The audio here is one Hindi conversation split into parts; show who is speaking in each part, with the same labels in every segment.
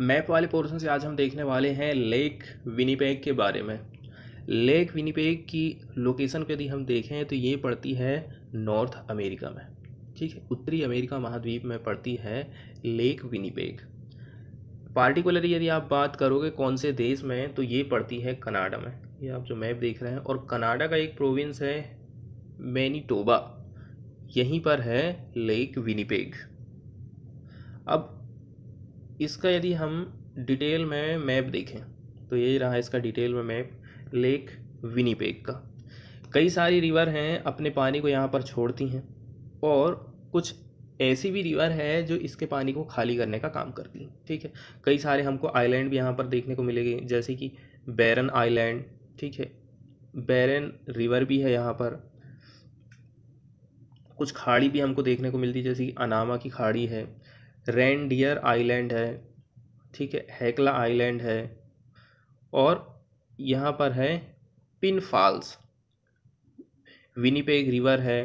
Speaker 1: मैप वाले पोर्शन से आज हम देखने वाले हैं लेक विनीपेग के बारे में लेक विनीपेग की लोकेशन को यदि हम देखें तो ये पड़ती है नॉर्थ अमेरिका में ठीक है उत्तरी अमेरिका महाद्वीप में पड़ती है लेक विनीपेग पार्टिकुलरली यदि आप बात करोगे कौन से देश में तो ये पड़ती है कनाडा में ये आप जो मैप देख रहे हैं और कनाडा का एक प्रोविंस है मैनीटोबा यहीं पर है लेक विनीपेग अब इसका यदि हम डिटेल में मैप देखें तो ये रहा इसका डिटेल में मैप लेक विनीपेग का कई सारी रिवर हैं अपने पानी को यहाँ पर छोड़ती हैं और कुछ ऐसी भी रिवर है जो इसके पानी को खाली करने का काम करती है ठीक है कई सारे हमको आइलैंड भी यहाँ पर देखने को मिलेंगे जैसे कि बैरन आइलैंड ठीक है बैरन रिवर भी है यहाँ पर कुछ खाड़ी भी हमको देखने को मिलती है जैसे कि अनामा की खाड़ी है रेंडियर आइलैंड है ठीक है हेकला आइलैंड है और यहाँ पर है पिन फॉल्स विनीपेग रिवर है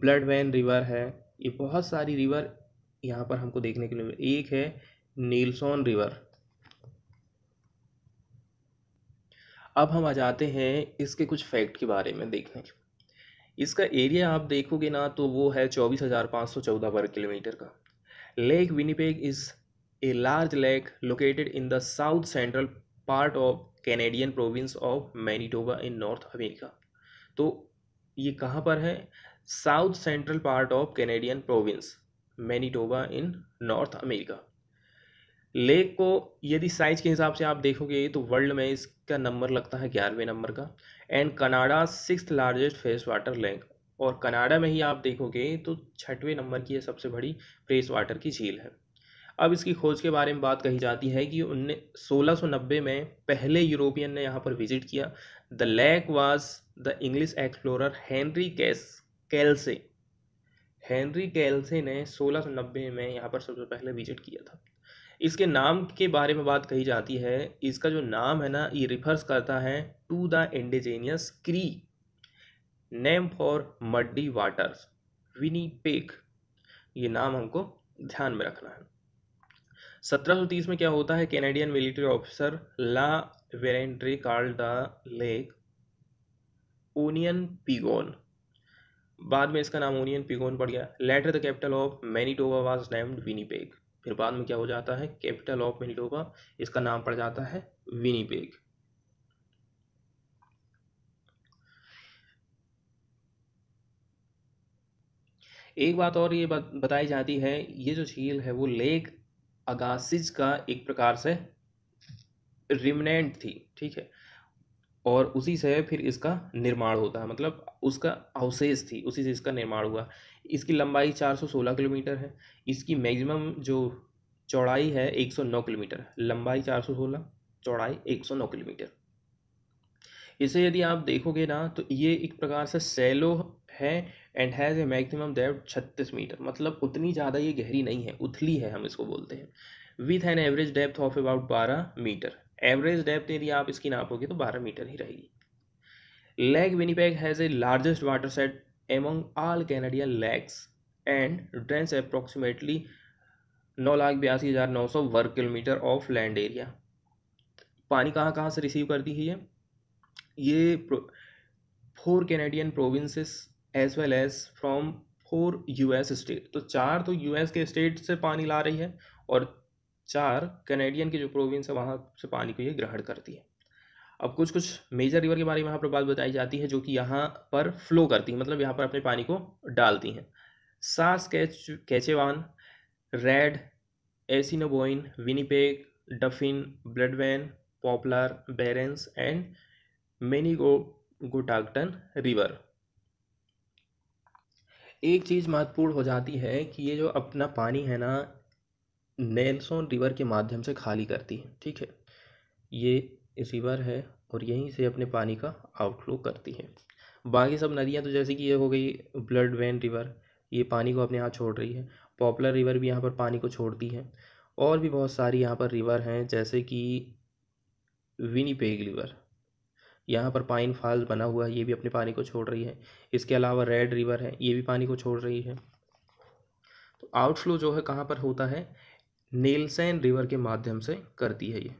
Speaker 1: ब्लड वैन रिवर है ये बहुत सारी रिवर यहाँ पर हमको देखने के लिए मिली एक है नीलसोन रिवर अब हम आ जाते हैं इसके कुछ फैक्ट के बारे में देखने के इसका एरिया आप देखोगे ना तो वो है चौबीस हज़ार पाँच सौ चौदह वर्ग किलोमीटर का Lake Winnipeg is a large lake located in the south central part of Canadian province of Manitoba in North America तो ये कहाँ पर है south central part of Canadian province Manitoba in North America lake को यदि साइज के हिसाब से आप देखोगे तो वर्ल्ड में इसका नंबर लगता है ग्यारहवें नंबर का and Canada six largest fresh water lake और कनाडा में ही आप देखोगे तो छठवें नंबर की यह सबसे बड़ी फ्रेश वाटर की झील है अब इसकी खोज के बारे में बात कही जाती है कि सोलह सौ नब्बे में पहले यूरोपियन ने यहाँ पर विजिट किया the lake was the English explorer Henry कैस कैलसे हेनरी कैलसे ने सोलह सौ नब्बे में यहाँ पर सबसे पहले विजिट किया था इसके नाम के बारे में बात कही जाती है इसका जो नाम है ना ये रिफर्स करता है to the indigenous Cree name for muddy waters Winnipeg ये नाम हमको ध्यान में रखना है 1730 में क्या होता है Canadian military officer La Verendrye called the lake Ouinipigon बाद में इसका नाम ओनियन पिगोन पड़ गया later the capital of Manitoba was named Winnipeg फिर बाद में क्या हो जाता है कैपिटल ऑफ मिनिटोबा इसका नाम पड़ जाता है विनीपेग एक बात और ये बात बताई जाती है ये जो झील है वो लेक अगासिज का एक प्रकार से रिमनेंट थी ठीक है और उसी से फिर इसका निर्माण होता है मतलब उसका अवशेष थी उसी से इसका निर्माण हुआ इसकी लंबाई 416 किलोमीटर है इसकी मैक्सिमम जो चौड़ाई है 109 किलोमीटर लंबाई 416 चौड़ाई 109 किलोमीटर इसे यदि आप देखोगे ना तो ये एक प्रकार से सेलो है and has a maximum depth छत्तीस मीटर मतलब उतनी ज़्यादा ये गहरी नहीं है उथली है हम इसको बोलते हैं with an average depth of about बारह मीटर एवरेज डेप्थ यदि आप इसकी नापोगे तो बारह मीटर ही रहेगी Lake Winnipeg has a largest watershed among all Canadian lakes and drains approximately नौ लाख बयासी हज़ार नौ सौ वर्ग किलोमीटर ऑफ लैंड एरिया पानी कहाँ कहाँ से रिसीव करती है ये ये four Canadian provinces as well as from four US state तो चार तो यूएस के स्टेट से पानी ला रही है और चार कैनेडियन की जो प्रोविंस है वहाँ से पानी को ये ग्रहण करती है अब कुछ कुछ मेजर रिवर के बारे में यहाँ पर बात बताई जाती है जो कि यहाँ पर फ्लो करती है मतलब यहाँ पर अपने पानी को डालती हैं Saskatchewan Red Assiniboine Winnipeg Dauphin Bloodvein Poplar Berens and Manigotagan River एक चीज़ महत्वपूर्ण हो जाती है कि ये जो अपना पानी है ना नैनसोन रिवर के माध्यम से खाली करती है ठीक है ये रिवर है और यहीं से अपने पानी का आउटफ्लो करती है बाकी सब नदियाँ तो जैसे कि ये हो गई ब्लड वैन रिवर ये पानी को अपने यहाँ छोड़ रही है पॉपुलर रिवर भी यहाँ पर पानी को छोड़ती है और भी बहुत सारी यहाँ पर रिवर हैं जैसे कि विनीपेग रिवर यहाँ पर पाइन फॉल बना हुआ है ये भी अपने पानी को छोड़ रही है इसके अलावा रेड रिवर है ये भी पानी को छोड़ रही है तो आउटफ्लो जो है कहाँ पर होता है नेल्सन रिवर के माध्यम से करती है ये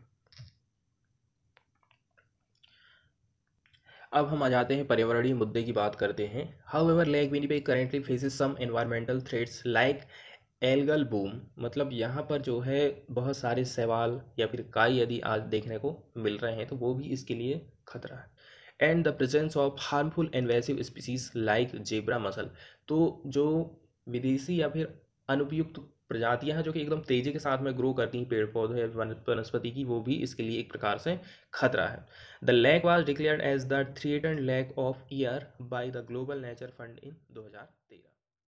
Speaker 1: अब हम आ जाते हैं पर्यावरणीय मुद्दे की बात करते हैं however Lake Winnipeg currently faces some environmental threats like algal bloom मतलब यहाँ पर जो है बहुत सारे सवाल या फिर काई यदि आज देखने को मिल रहे हैं तो वो भी इसके लिए खतरा है and the presence of harmful invasive species like zebra mussel तो जो विदेशी या फिर अनुपयुक्त प्रजातियां हैं जो कि एकदम तेज़ी के साथ में ग्रो करती हैं पेड़ पौधे वनस्पति की वो भी इसके लिए एक प्रकार से खतरा है the lake was declared as the threatened lake of year by the Global Nature Fund in 2013